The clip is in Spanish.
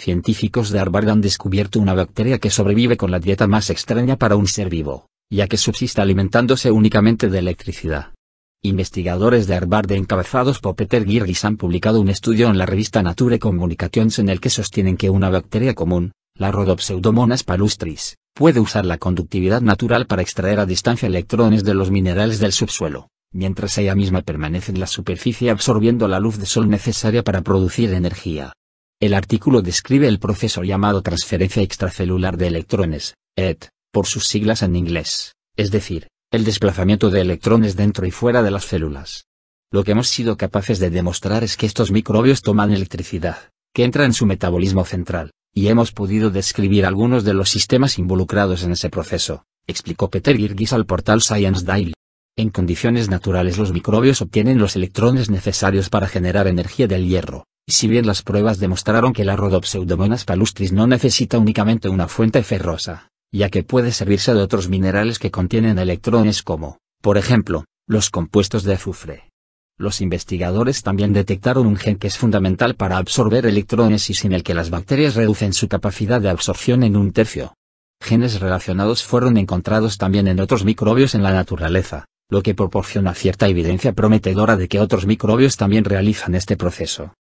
científicos de Harvard han descubierto una bacteria que sobrevive con la dieta más extraña para un ser vivo, ya que subsiste alimentándose únicamente de electricidad. Investigadores de Harvard encabezados por Peter Girgis han publicado un estudio en la revista Nature Communications en el que sostienen que una bacteria común, la Rhodopseudomonas palustris, puede usar la conductividad natural para extraer a distancia electrones de los minerales del subsuelo, mientras ella misma permanece en la superficie absorbiendo la luz de sol necesaria para producir energía. El artículo describe el proceso llamado transferencia extracelular de electrones, ET, por sus siglas en inglés, es decir, el desplazamiento de electrones dentro y fuera de las células. Lo que hemos sido capaces de demostrar es que estos microbios toman electricidad, que entra en su metabolismo central, y hemos podido describir algunos de los sistemas involucrados en ese proceso, explicó Peter Girgis al portal Science Daily. En condiciones naturales los microbios obtienen los electrones necesarios para generar energía del hierro, si bien las pruebas demostraron que la Rhodopseudomonas palustris no necesita únicamente una fuente ferrosa, ya que puede servirse de otros minerales que contienen electrones como, por ejemplo, los compuestos de azufre. Los investigadores también detectaron un gen que es fundamental para absorber electrones y sin el que las bacterias reducen su capacidad de absorción en un tercio. Genes relacionados fueron encontrados también en otros microbios en la naturaleza, lo que proporciona cierta evidencia prometedora de que otros microbios también realizan este proceso.